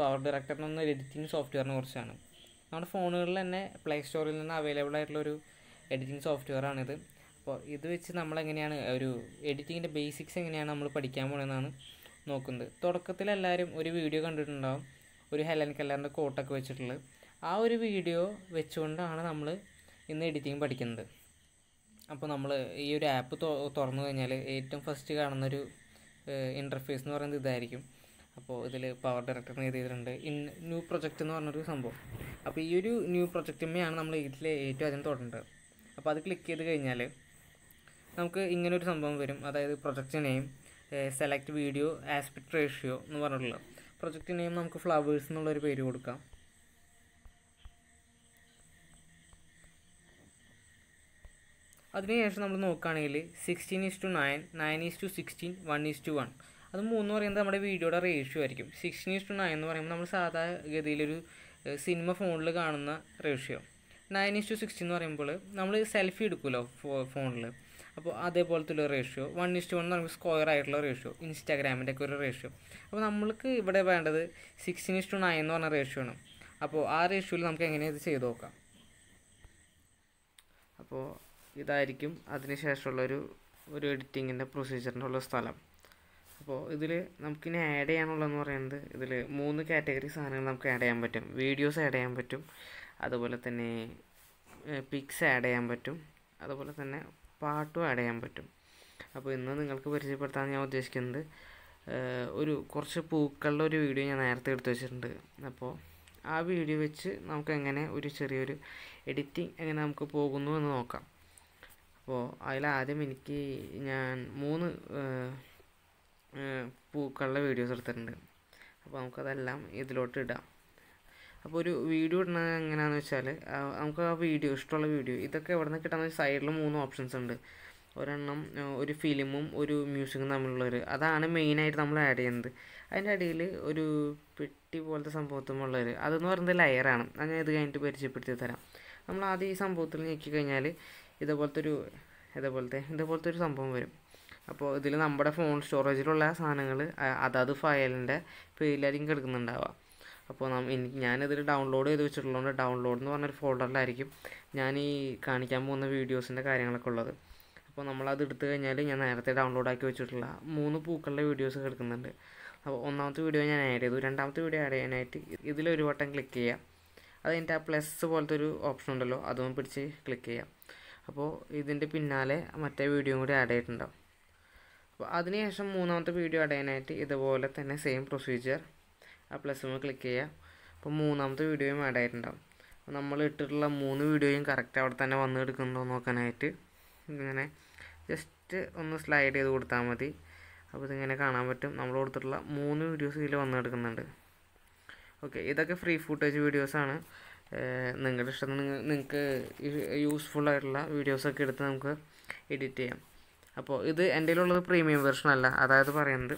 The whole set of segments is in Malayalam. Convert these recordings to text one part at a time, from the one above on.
പവർ ഡയറക്ടർ എന്ന എഡിറ്റിംഗ് സോഫ്റ്റ്വെയറിനെ കുറിച്ചാണ് നമ്മുടെ ഫോണുകളിൽ തന്നെ പ്ലേ സ്റ്റോറിൽ നിന്ന് അവൈലബിൾ ആയിട്ടുള്ളൊരു എഡിറ്റിംഗ് സോഫ്റ്റ്വെയറാണിത് അപ്പോൾ ഇത് വെച്ച് നമ്മളെങ്ങനെയാണ് ഒരു എഡിറ്റിങ്ങിൻ്റെ ബേസിക്സ് എങ്ങനെയാണ് നമ്മൾ പഠിക്കാൻ പോകണമെന്നാണ് നോക്കുന്നത് തുടക്കത്തിൽ എല്ലാവരും ഒരു വീഡിയോ കണ്ടിട്ടുണ്ടാവും ഒരു ഹെലൻ കല്ലാറിൻ്റെ കോട്ടൊക്കെ വെച്ചിട്ടുള്ളത് ആ ഒരു വീഡിയോ വെച്ചുകൊണ്ടാണ് നമ്മൾ ഇന്ന് എഡിറ്റിംഗ് പഠിക്കുന്നത് അപ്പോൾ നമ്മൾ ഈ ഒരു ആപ്പ് തുറന്നു കഴിഞ്ഞാൽ ഏറ്റവും ഫസ്റ്റ് കാണുന്നൊരു ഇൻ്റർഫേസ് എന്ന് പറയുന്നത് ഇതായിരിക്കും അപ്പോൾ ഇതിൽ പവർ ഡയറക്ടർ നീ ചെയ്തിട്ടുണ്ട് ഇൻ ന്യൂ പ്രൊജക്റ്റ് എന്ന് പറഞ്ഞൊരു സംഭവം അപ്പോൾ ഈ ഒരു ന്യൂ പ്രൊജക്റ്റിന്മേയാണ് നമ്മൾ ഇതിൽ ഏറ്റവും ആദ്യം തുടങ്ങേണ്ടത് അപ്പോൾ അത് ക്ലിക്ക് ചെയ്ത് കഴിഞ്ഞാൽ നമുക്ക് ഇങ്ങനെ ഒരു സംഭവം വരും അതായത് project name select video aspect ratio എന്ന് പറഞ്ഞിട്ടുള്ള പ്രൊജക്റ്റ് നെയിം നമുക്ക് ഫ്ലവേഴ്സ് എന്നുള്ളൊരു പേര് കൊടുക്കാം അതിനുശേഷം നമ്മൾ നോക്കുകയാണെങ്കിൽ sixteen is to nine nine is to sixteen one is to one അത് മൂന്ന് പറയുന്നത് നമ്മുടെ വീഡിയോയുടെ റേഷ്യോ ആയിരിക്കും ന്യൂസ് ടു നയൻ എന്ന് പറയുമ്പോൾ നമ്മൾ സാധാ ഗതിയിലൊരു സിനിമ ഫോണിൽ കാണുന്ന റേഷ്യോ നയൻ ടു സിക്സ്റ്റീൻ എന്ന് പറയുമ്പോൾ നമ്മൾ സെൽഫി എടുക്കുമല്ലോ ഫോണിൽ അപ്പോൾ അതേപോലത്തെ ഒരു റേഷ്യോ വൺ ടു വൺ എന്ന് പറയുമ്പോൾ സ്ക്വയർ ആയിട്ടുള്ള റേഷ്യോ ഇൻസ്റ്റാഗ്രാമിൻ്റെ ഒക്കെ ഒരു റേഷ്യോ അപ്പോൾ നമ്മൾക്ക് ഇവിടെ വേണ്ടത് സിക്സ്റ്റീൻ ടു നയൻ എന്ന് പറഞ്ഞ റേഷ്യോ ആണ് അപ്പോൾ ആ റേഷ്യോയിൽ നമുക്ക് എങ്ങനെ ഇത് ചെയ്ത് നോക്കാം അപ്പോൾ ഇതായിരിക്കും അതിന് ശേഷമുള്ളൊരു ഒരു എഡിറ്റിങ്ങിൻ്റെ പ്രൊസീജിയറിൻ്റെ ഉള്ള സ്ഥലം അപ്പോൾ ഇതിൽ നമുക്കിനി ആഡ് ചെയ്യാനുള്ളതെന്ന് പറയുന്നത് ഇതിൽ മൂന്ന് കാറ്റഗറി സാധനങ്ങൾ നമുക്ക് ആഡ് ചെയ്യാൻ പറ്റും വീഡിയോസ് ആഡ് ചെയ്യാൻ പറ്റും അതുപോലെ തന്നെ പിക്സ് ആഡ് ചെയ്യാൻ പറ്റും അതുപോലെ തന്നെ പാട്ടും ആഡ് ചെയ്യാൻ പറ്റും അപ്പോൾ ഇന്ന് നിങ്ങൾക്ക് പരിചയപ്പെടുത്താൻ ഞാൻ ഉദ്ദേശിക്കുന്നത് ഒരു കുറച്ച് പൂക്കളുടെ ഒരു വീഡിയോ ഞാൻ നേരത്തെ എടുത്തു വെച്ചിട്ടുണ്ട് അപ്പോൾ ആ വീഡിയോ വെച്ച് നമുക്ക് എങ്ങനെ ഒരു ചെറിയൊരു എഡിറ്റിംഗ് എങ്ങനെ നമുക്ക് പോകുന്നു എന്ന് നോക്കാം അപ്പോൾ അതിലാദ്യം എനിക്ക് ഞാൻ മൂന്ന് പൂക്കളുടെ വീഡിയോസ് എടുത്തിട്ടുണ്ട് അപ്പോൾ നമുക്കതെല്ലാം ഇതിലോട്ട് ഇടാം അപ്പോൾ ഒരു വീഡിയോ ഇടുന്നത് എങ്ങനെയാണെന്ന് വെച്ചാൽ നമുക്ക് ആ വീഡിയോ ഇഷ്ടമുള്ള വീഡിയോ ഇതൊക്കെ എവിടെ നിന്ന് കിട്ടാന്ന് സൈഡിൽ മൂന്ന് ഓപ്ഷൻസ് ഉണ്ട് ഒരെണ്ണം ഒരു ഫിലിമും ഒരു മ്യൂസിക്കും തമ്മിലുള്ളൊരു അതാണ് മെയിനായിട്ട് നമ്മൾ ആഡ് ചെയ്യുന്നത് അതിൻ്റെ അടിയിൽ ഒരു പെട്ടി പോലത്തെ സംഭവത്തുമുള്ളൊരു അതെന്ന് പറയുന്നത് ലെയറാണ് അത് ഞാൻ ഇത് കഴിഞ്ഞിട്ട് പരിചയപ്പെടുത്തി തരാം നമ്മൾ ആദ്യം ഈ സംഭവത്തിൽ ഞെക്കി കഴിഞ്ഞാൽ ഇതേപോലത്തെ ഒരു ഇതേപോലത്തെ ഇതേപോലത്തെ ഒരു സംഭവം വരും അപ്പോൾ ഇതിൽ നമ്മുടെ ഫോൺ സ്റ്റോറേജിലുള്ള സാധനങ്ങൾ അതാത് ഫയലിൻ്റെ പേരിലായിരിക്കും കിടക്കുന്നുണ്ടാവുക അപ്പോൾ ഞാനിതിൽ ഡൗൺലോഡ് ചെയ്ത് വെച്ചിട്ടുള്ളതുകൊണ്ട് ഡൗൺലോഡ് എന്ന് പറഞ്ഞൊരു ഫോൾഡറിലായിരിക്കും ഞാൻ ഈ കാണിക്കാൻ പോകുന്ന വീഡിയോസിൻ്റെ കാര്യങ്ങളൊക്കെ ഉള്ളത് അപ്പോൾ നമ്മളത് എടുത്തു കഴിഞ്ഞാൽ ഞാൻ നേരത്തെ ഡൗൺലോഡ് ആക്കി വെച്ചിട്ടുള്ള മൂന്ന് പൂക്കളുടെ വീഡിയോസ് കിടക്കുന്നുണ്ട് അപ്പോൾ ഒന്നാമത്തെ വീഡിയോ ഞാൻ ആഡ് ചെയ്തു രണ്ടാമത്തെ വീഡിയോ ആഡ് ചെയ്യാനായിട്ട് ഇതിലൊരു ഒരു വട്ടം ക്ലിക്ക് ചെയ്യാം അത് അതിൻ്റെ ആ പ്ലസ് പോലത്തെ ഒരു ഓപ്ഷൻ ഉണ്ടല്ലോ അതും പിടിച്ച് ക്ലിക്ക് ചെയ്യാം അപ്പോൾ ഇതിൻ്റെ പിന്നാലെ മറ്റേ വീഡിയോയും കൂടി ആഡ് ചെയ്തിട്ടുണ്ടാവും അപ്പോൾ അതിനുശേഷം മൂന്നാമത്തെ വീഡിയോ അടയാനായിട്ട് ഇതുപോലെ തന്നെ സെയിം പ്രൊസീജിയർ ആ പ്ലസ് ക്ലിക്ക് ചെയ്യുക അപ്പോൾ മൂന്നാമത്തെ വീഡിയോയും ആഡ് ആയിട്ടുണ്ടാവും അപ്പോൾ നമ്മൾ ഇട്ടിട്ടുള്ള മൂന്ന് വീഡിയോയും കറക്റ്റ് അവിടെ തന്നെ വന്ന് എടുക്കുന്നുണ്ടോ നോക്കാനായിട്ട് ഇങ്ങനെ ജസ്റ്റ് ഒന്ന് സ്ലൈഡ് ചെയ്ത് കൊടുത്താൽ മതി അപ്പോൾ ഇതിങ്ങനെ കാണാൻ പറ്റും നമ്മൾ കൊടുത്തിട്ടുള്ള മൂന്ന് വീഡിയോസ് ഇതിൽ വന്ന് എടുക്കുന്നുണ്ട് ഓക്കെ ഇതൊക്കെ ഫ്രീ ഫുട്ടേജ് വീഡിയോസാണ് നിങ്ങളുടെ നിങ്ങൾ നിങ്ങൾക്ക് യൂസ്ഫുൾ ആയിട്ടുള്ള വീഡിയോസൊക്കെ എടുത്ത് നമുക്ക് എഡിറ്റ് ചെയ്യാം അപ്പോൾ ഇത് എൻ്റെ ഉള്ളത് പ്രീമിയം വെർഷൻ അല്ല അതായത് പറയുന്നത്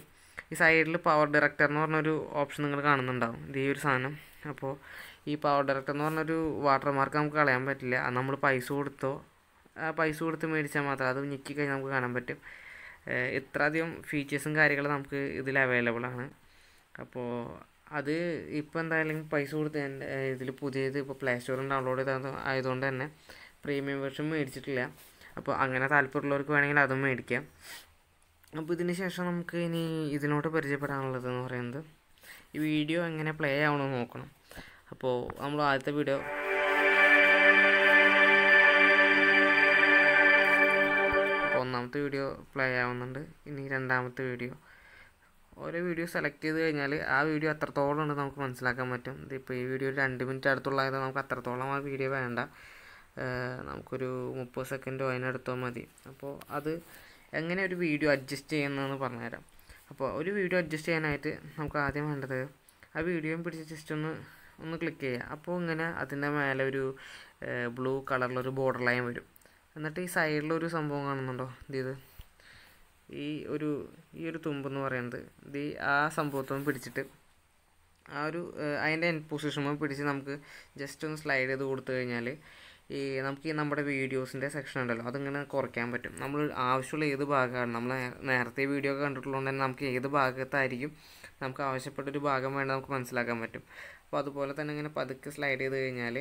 ഈ സൈഡിൽ പവർ ഡയറക്ടർ എന്ന് പറഞ്ഞൊരു ഓപ്ഷൻ നിങ്ങൾ കാണുന്നുണ്ടാവും ഇത് ഈ ഒരു സാധനം അപ്പോൾ ഈ പവർ ഡയറക്ടർ എന്ന് പറഞ്ഞൊരു വാട്ടർ മാർക്ക് നമുക്ക് കളയാൻ പറ്റില്ല അത് നമ്മൾ പൈസ കൊടുത്തോ പൈസ കൊടുത്ത് മേടിച്ചാൽ മാത്രം അത് ഞെക്കി കഴിഞ്ഞാൽ നമുക്ക് കാണാൻ പറ്റും ഇത്രയധികം ഫീച്ചേഴ്സും കാര്യങ്ങളും നമുക്ക് ഇതിൽ അവൈലബിൾ ആണ് അപ്പോൾ അത് ഇപ്പോൾ എന്തായാലും പൈസ കൊടുത്ത് ഇതിൽ പുതിയത് ഇപ്പോൾ പ്ലേ സ്റ്റോറിൽ ഡൗൺലോഡ് ചെയ്ത ആയതുകൊണ്ട് തന്നെ പ്രീമിയം വെർഷൻ മേടിച്ചിട്ടില്ല അപ്പോൾ അങ്ങനെ താല്പര്യമുള്ളവർക്ക് വേണമെങ്കിൽ അതും മേടിക്കാം അപ്പോൾ ഇതിന് ശേഷം നമുക്ക് ഇനി ഇതിനോട്ട് പരിചയപ്പെടാനുള്ളതെന്ന് പറയുന്നത് ഈ വീഡിയോ എങ്ങനെ പ്ലേ ആവണമെന്ന് നോക്കണം അപ്പോൾ നമ്മൾ ആദ്യത്തെ വീഡിയോ ഒന്നാമത്തെ വീഡിയോ പ്ലേ ആവുന്നുണ്ട് ഇനി രണ്ടാമത്തെ വീഡിയോ ഓരോ വീഡിയോ സെലക്ട് ചെയ്ത് കഴിഞ്ഞാൽ ആ വീഡിയോ എത്രത്തോളം ഉണ്ട് നമുക്ക് മനസ്സിലാക്കാൻ പറ്റും ഇതിപ്പോൾ ഈ വീഡിയോ രണ്ട് മിനിറ്റ് അടുത്തുള്ളതായത് നമുക്ക് അത്രത്തോളം ആ വീഡിയോ വേണ്ട നമുക്കൊരു മുപ്പത് സെക്കൻഡോ അതിനടുത്തോ മതി അപ്പോൾ അത് എങ്ങനെ ഒരു വീഡിയോ അഡ്ജസ്റ്റ് ചെയ്യുന്നതെന്ന് പറഞ്ഞുതരാം അപ്പോൾ ഒരു വീഡിയോ അഡ്ജസ്റ്റ് ചെയ്യാനായിട്ട് നമുക്ക് ആദ്യം വേണ്ടത് ആ വീഡിയോ പിടിച്ച് ജസ്റ്റ് ഒന്ന് ഒന്ന് ക്ലിക്ക് ചെയ്യുക അപ്പോൾ ഇങ്ങനെ അതിൻ്റെ മേലെ ഒരു ബ്ലൂ കളറിലൊരു ബോർഡർ ലൈൻ വരും എന്നിട്ട് ഈ സൈഡിലൊരു സംഭവം കാണുന്നുണ്ടോ ഇത് ഈ ഒരു ഈ ഒരു തുമ്പെന്ന് പറയുന്നത് ഇത് ആ സംഭവത്തൊന്നും പിടിച്ചിട്ട് ആ ഒരു അതിൻ്റെ എൻ പൊസിഷനും പിടിച്ച് നമുക്ക് ജസ്റ്റ് ഒന്ന് സ്ലൈഡ് ചെയ്ത് കൊടുത്തു കഴിഞ്ഞാൽ ഈ നമുക്ക് ഈ നമ്മുടെ വീഡിയോസിൻ്റെ സെക്ഷൻ ഉണ്ടല്ലോ അതിങ്ങനെ കുറയ്ക്കാൻ പറ്റും നമ്മൾ ആവശ്യമുള്ള ഏത് ഭാഗമാണ് നമ്മൾ നേരത്തെ വീഡിയോ ഒക്കെ കണ്ടിട്ടുള്ളത് തന്നെ നമുക്ക് ഏത് ഭാഗത്തായിരിക്കും നമുക്ക് ആവശ്യപ്പെട്ടൊരു ഭാഗം വേണ്ട നമുക്ക് മനസ്സിലാക്കാൻ പറ്റും അപ്പോൾ അതുപോലെ തന്നെ ഇങ്ങനെ പതുക്കെ സ്ലൈഡ് ചെയ്ത് കഴിഞ്ഞാൽ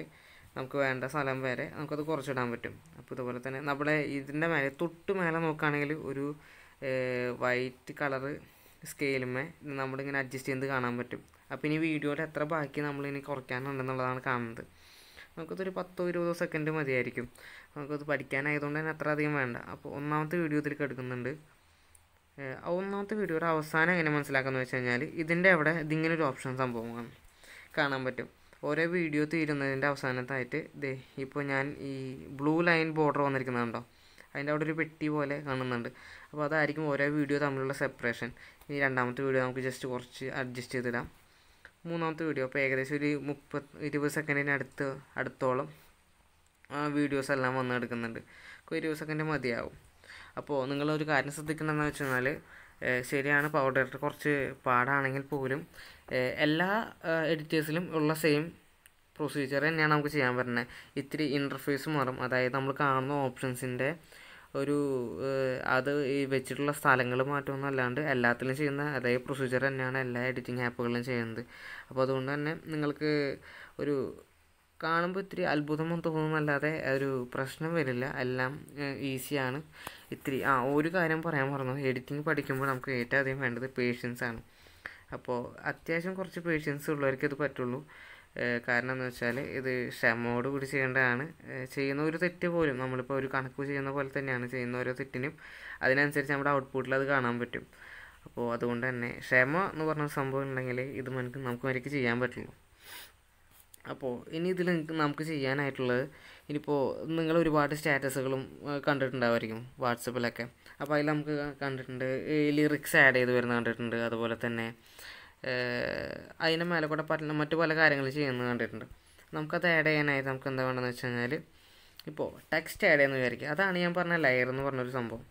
നമുക്ക് വേണ്ട സ്ഥലം വരെ നമുക്കത് കുറച്ചിടാൻ പറ്റും അപ്പോൾ ഇതുപോലെ തന്നെ നമ്മുടെ ഇതിൻ്റെ മേലെ തൊട്ട് മേലെ നോക്കുകയാണെങ്കിൽ ഒരു വൈറ്റ് കളറ് സ്കെയിലുമേ നമ്മളിങ്ങനെ അഡ്ജസ്റ്റ് ചെയ്ത് കാണാൻ പറ്റും അപ്പോൾ ഇനി വീഡിയോയുടെ എത്ര ബാക്കി നമ്മളിനി കുറയ്ക്കാനുണ്ടെന്നുള്ളതാണ് കാണുന്നത് നമുക്കതൊരു പത്തോ ഇരുപതോ സെക്കൻഡ് മതിയായിരിക്കും നമുക്കത് പഠിക്കാനായതുകൊണ്ട് തന്നെ അത്ര അധികം വേണ്ട അപ്പോൾ ഒന്നാമത്തെ വീഡിയോ ഇതിലേക്ക് എടുക്കുന്നുണ്ട് ഒന്നാമത്തെ വീഡിയോയുടെ അവസാനം എങ്ങനെ മനസ്സിലാക്കാമെന്ന് വെച്ച് കഴിഞ്ഞാൽ ഇതിൻ്റെ അവിടെ ഇതിങ്ങനെ ഒരു ഓപ്ഷൻ സംഭവമാണ് കാണാൻ പറ്റും ഓരോ വീഡിയോ തീരുന്നതിൻ്റെ അവസാനത്തായിട്ട് ദേ ഇപ്പോൾ ഞാൻ ഈ ബ്ലൂ ലൈൻ ബോർഡർ വന്നിരിക്കുന്നുണ്ടോ അതിൻ്റെ അവിടെ ഒരു പെട്ടി പോലെ കാണുന്നുണ്ട് അപ്പോൾ അതായിരിക്കും ഓരോ വീഡിയോ തമ്മിലുള്ള സെപ്പറേഷൻ ഈ രണ്ടാമത്തെ വീഡിയോ നമുക്ക് ജസ്റ്റ് കുറച്ച് അഡ്ജസ്റ്റ് ചെയ്തിടാം മൂന്നാമത്തെ വീഡിയോ അപ്പോൾ ഏകദേശം ഒരു മുപ്പത് ഇരുപത് സെക്കൻഡിന് അടുത്ത് അടുത്തോളം വീഡിയോസ് എല്ലാം വന്ന് എടുക്കുന്നുണ്ട് അപ്പോൾ ഇരുപത് സെക്കൻഡ് മതിയാവും അപ്പോൾ നിങ്ങളൊരു കാര്യം ശ്രദ്ധിക്കണമെന്ന് വെച്ച് കഴിഞ്ഞാൽ ശരിയാണ് പവർ ഡയറക്ടർ കുറച്ച് പാടാണെങ്കിൽ പോലും എല്ലാ എഡിറ്റേഴ്സിലും ഉള്ള സെയിം പ്രൊസീജിയർ തന്നെയാണ് നമുക്ക് ചെയ്യാൻ പറ്റുന്നത് ഇത്തിരി ഇൻ്റർഫേസ് മാറും അതായത് നമ്മൾ കാണുന്ന ഓപ്ഷൻസിൻ്റെ ഒരു അത് ഈ വെച്ചിട്ടുള്ള സ്ഥലങ്ങൾ അല്ലാണ്ട് എല്ലാത്തിലും ചെയ്യുന്ന അതേ പ്രൊസീജിയർ തന്നെയാണ് എല്ലാ എഡിറ്റിംഗ് ആപ്പുകളിലും ചെയ്യുന്നത് അപ്പോൾ അതുകൊണ്ട് തന്നെ നിങ്ങൾക്ക് ഒരു കാണുമ്പോൾ ഇത്തിരി അത്ഭുതമൊന്നും തോന്നുന്നല്ലാതെ ഒരു പ്രശ്നം വരില്ല എല്ലാം ഈസിയാണ് ഇത്തിരി ആ ഒരു കാര്യം പറയാൻ പറഞ്ഞു എഡിറ്റിംഗ് പഠിക്കുമ്പോൾ നമുക്ക് ഏറ്റവും അധികം വേണ്ടത് പേഷ്യൻസ് ആണ് അപ്പോൾ അത്യാവശ്യം കുറച്ച് പേഷ്യൻസ് ഉള്ളവർക്ക് ഇത് പറ്റുള്ളൂ കാരണം എന്ന് വെച്ചാൽ ഇത് ക്ഷമോട് കൂടി ചെയ്യേണ്ടതാണ് ചെയ്യുന്ന ഒരു തെറ്റ് പോലും നമ്മളിപ്പോൾ ഒരു കണക്ക് ചെയ്യുന്ന പോലെ തന്നെയാണ് ചെയ്യുന്ന ഓരോ തെറ്റിനും അതിനനുസരിച്ച് നമ്മുടെ ഔട്ട്പുട്ടിൽ അത് കാണാൻ പറ്റും അപ്പോൾ അതുകൊണ്ട് തന്നെ ക്ഷമ എന്ന് പറഞ്ഞ സംഭവം ഉണ്ടെങ്കിൽ ഇത് നമുക്ക് നമുക്ക് വരയ്ക്ക് ചെയ്യാൻ പറ്റുള്ളൂ അപ്പോൾ ഇനി ഇതിൽ നമുക്ക് ചെയ്യാനായിട്ടുള്ളത് ഇനിയിപ്പോൾ നിങ്ങൾ ഒരുപാട് സ്റ്റാറ്റസുകളും കണ്ടിട്ടുണ്ടാവുമായിരിക്കും വാട്സപ്പിലൊക്കെ അപ്പോൾ അതിൽ നമുക്ക് കണ്ടിട്ടുണ്ട് ലിറിക്സ് ആഡ് ചെയ്ത് വരുന്ന കണ്ടിട്ടുണ്ട് അതുപോലെ തന്നെ അതിന് മേലെ കൂടെ പറഞ്ഞ മറ്റു പല കാര്യങ്ങൾ ചെയ്യുന്നത് കണ്ടിട്ടുണ്ട് നമുക്കത് ആഡ് ചെയ്യാനായി നമുക്ക് എന്താ വേണമെന്ന് വെച്ച് കഴിഞ്ഞാൽ ഇപ്പോൾ ടെക്സ്റ്റ് ആഡ് ചെയ്യുന്ന വിചാരിക്കുക അതാണ് ഞാൻ പറഞ്ഞ ലെയർ എന്ന് പറഞ്ഞൊരു സംഭവം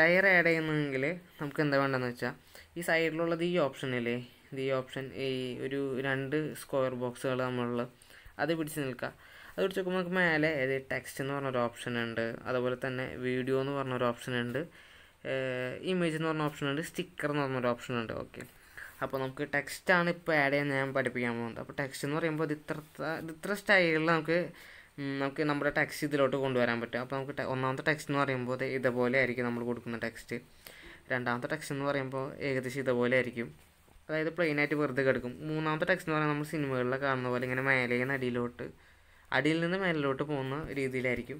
ലെയർ ആഡ് ചെയ്യുന്നെങ്കിൽ നമുക്ക് എന്താ വേണ്ടതെന്ന് വെച്ചാൽ ഈ സൈഡിലുള്ളത് ഈ ഓപ്ഷനില്ലേ ഈ ഓപ്ഷൻ ഈ ഒരു രണ്ട് സ്ക്വയർ ബോക്സുകൾ നമ്മളുള്ള അത് പിടിച്ച് നിൽക്കുക അത് പിടിച്ച് നോക്കുമ്പോൾ നമുക്ക് മേലെ ഏത് ടെക്സ്റ്റ് എന്ന് പറഞ്ഞൊരു ഓപ്ഷൻ ഉണ്ട് അതുപോലെ തന്നെ വീഡിയോ എന്ന് പറഞ്ഞൊരു ഓപ്ഷൻ ഉണ്ട് ഇമേജ് എന്ന് പറഞ്ഞ ഓപ്ഷൻ ഉണ്ട് സ്റ്റിക്കർ എന്ന് പറഞ്ഞൊരു ഓപ്ഷൻ ഉണ്ട് ഓക്കെ അപ്പോൾ നമുക്ക് ടെക്സ്റ്റാണ് ഇപ്പോൾ ആഡ് ചെയ്യാൻ ഞാൻ പഠിപ്പിക്കാൻ പോകുന്നത് അപ്പോൾ ടെക്സ്റ്റ് എന്ന് പറയുമ്പോൾ ഇത്ര ഇത്ര സ്റ്റൈലിൽ നമുക്ക് നമുക്ക് നമ്മുടെ ടെക്സ്റ്റ് ഇതിലോട്ട് കൊണ്ടുവരാൻ പറ്റും അപ്പോൾ നമുക്ക് ഒന്നാമത്തെ ടെക്സ്റ്റ് എന്ന് പറയുമ്പോൾ ഇതുപോലെ ആയിരിക്കും നമ്മൾ കൊടുക്കുന്ന ടെക്സ്റ്റ് രണ്ടാമത്തെ ടെക്സ്റ്റ് എന്ന് പറയുമ്പോൾ ഏകദേശം ഇതുപോലെ ആയിരിക്കും അതായത് പ്ലെയിനായിട്ട് വെറുതെ കിടക്കും മൂന്നാമത്തെ ടെക്സ്റ്റ് എന്ന് പറയുമ്പോൾ നമ്മൾ സിനിമകളിലെ കാണുന്ന പോലെ ഇങ്ങനെ മേലയിൽ നിന്ന് അടിയിലോട്ട് അടിയിൽ നിന്ന് മേലിലോട്ട് പോകുന്ന രീതിയിലായിരിക്കും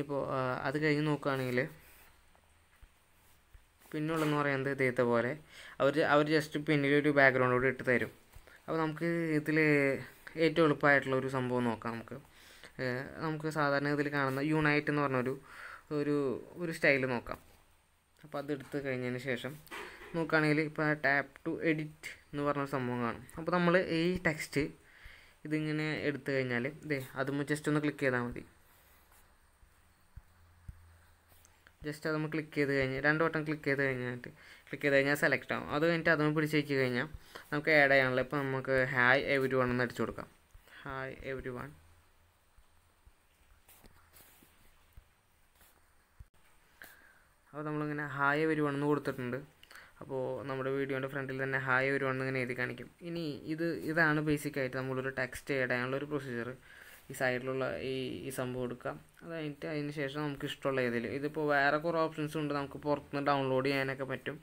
ഇപ്പോൾ അത് കഴിഞ്ഞ് നോക്കുകയാണെങ്കിൽ പിന്നുള്ളതെന്ന് പറയുന്നത് ഇതേ പോലെ അവർ അവർ ജസ്റ്റ് പിന്നിലൊരു ബാക്ക്ഗ്രൗണ്ട് കൂടി ഇട്ട് തരും അപ്പോൾ നമുക്ക് ഇതിൽ ഏറ്റവും എളുപ്പമായിട്ടുള്ള ഒരു സംഭവം നോക്കാം നമുക്ക് നമുക്ക് സാധാരണ ഇതിൽ കാണുന്ന യുണൈറ്റ് എന്ന് പറഞ്ഞൊരു ഒരു ഒരു സ്റ്റൈൽ നോക്കാം അപ്പോൾ അതെടുത്ത് കഴിഞ്ഞതിന് ശേഷം നോക്കുകയാണെങ്കിൽ ഇപ്പോൾ ടാപ്പ് ടു എഡിറ്റ് എന്ന് പറഞ്ഞ സംഭവം കാണും അപ്പോൾ നമ്മൾ ഈ ടെക്സ്റ്റ് ഇതിങ്ങനെ എടുത്തു കഴിഞ്ഞാൽ ദേ അതുമ്പോൾ ജസ്റ്റ് ഒന്ന് ക്ലിക്ക് ചെയ്താൽ മതി ജസ്റ്റ് അതൊന്ന് ക്ലിക്ക് ചെയ്ത് കഴിഞ്ഞ് രണ്ട് വട്ടം ക്ലിക്ക് ചെയ്ത് കഴിഞ്ഞിട്ട് ക്ലിക്ക് ചെയ്ത് കഴിഞ്ഞാൽ സെലക്ട് ആവും അത് കഴിഞ്ഞിട്ട് അതും പിടിച്ച് വെച്ച് കഴിഞ്ഞാൽ നമുക്ക് ആഡ് ചെയ്യാനുള്ള ഇപ്പോൾ നമുക്ക് ഹായ് എവരി വൺ എന്ന് അടിച്ചു കൊടുക്കാം ഹായ് എവരി വൺ അപ്പോൾ നമ്മളിങ്ങനെ ഹായ് എവരി വൺ എന്ന് കൊടുത്തിട്ടുണ്ട് അപ്പോൾ നമ്മുടെ വീഡിയോൻ്റെ ഫ്രണ്ടിൽ തന്നെ ഹായ് എവരി വൺ എന്നിങ്ങനെ എഴുതി കാണിക്കും ഇനി ഇത് ഇതാണ് ബേസിക്കായിട്ട് നമ്മളൊരു ടെക്സ്റ്റ് ആഡ് ചെയ്യാനുള്ള ഒരു പ്രൊസീജിയർ ഈ സൈഡിലുള്ള ഈ ഈ സംഭവം എടുക്കാം അതായിട്ട് അതിന് ശേഷം നമുക്ക് ഇഷ്ടമുള്ള ഏതിൽ ഇതിപ്പോൾ വേറെ കുറേ ഓപ്ഷൻസ് ഉണ്ട് നമുക്ക് പുറത്തുനിന്ന് ഡൗൺലോഡ് ചെയ്യാനൊക്കെ പറ്റും